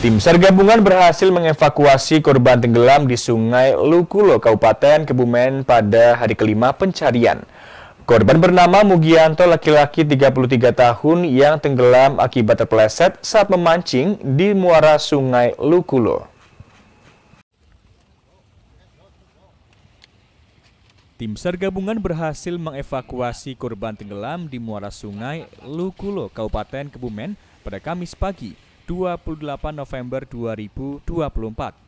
Tim SAR gabungan berhasil mengevakuasi korban tenggelam di Sungai Lukulo, Kabupaten Kebumen pada hari kelima pencarian. Korban bernama Mugianto laki-laki 33 tahun yang tenggelam akibat terpeleset saat memancing di muara Sungai Lukulo. Tim SAR gabungan berhasil mengevakuasi korban tenggelam di muara sungai Lukulo, Kabupaten Kebumen pada Kamis pagi 28 November 2024.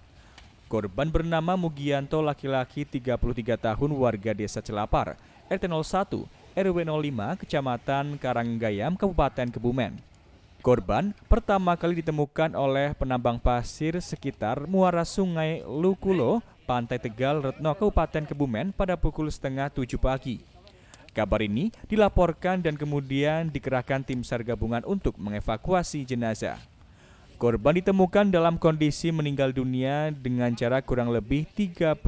Korban bernama Mugianto laki-laki 33 tahun warga desa Celapar, RT 01, RW 05, Kecamatan Karanggayam, Kabupaten Kebumen. Korban pertama kali ditemukan oleh penambang pasir sekitar muara sungai Lukulo, Pantai Tegal, Retno, Kabupaten Kebumen pada pukul setengah tujuh pagi. Kabar ini dilaporkan dan kemudian dikerahkan tim SAR gabungan untuk mengevakuasi jenazah. Korban ditemukan dalam kondisi meninggal dunia dengan jarak kurang lebih 38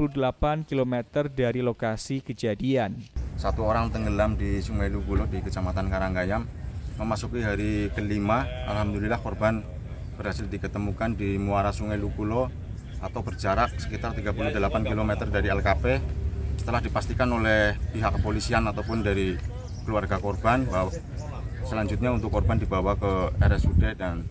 km dari lokasi kejadian. Satu orang tenggelam di Sungai Lugulo di Kecamatan Karanggayam. Memasuki hari kelima, Alhamdulillah korban berhasil diketemukan di muara Sungai Lugulo atau berjarak sekitar 38 km dari LKP setelah dipastikan oleh pihak kepolisian ataupun dari keluarga korban bahwa selanjutnya untuk korban dibawa ke RSUD dan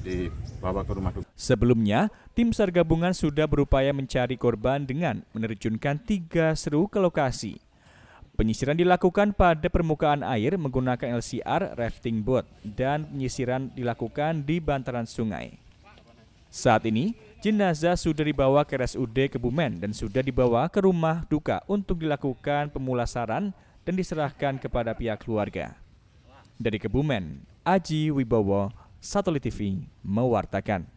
bisa dibawa ke rumah duka. Sebelumnya, tim SAR gabungan sudah berupaya mencari korban dengan menerjunkan tiga seru ke lokasi. Penyisiran dilakukan pada permukaan air menggunakan LCR, rafting boat, dan penyisiran dilakukan di bantaran sungai. Saat ini, jenazah sudah dibawa ke RSUD Kebumen dan sudah dibawa ke rumah duka untuk dilakukan pemulasaran dan diserahkan kepada pihak keluarga. Dari Kebumen, Aji Wibowo, Satelit TV mewartakan.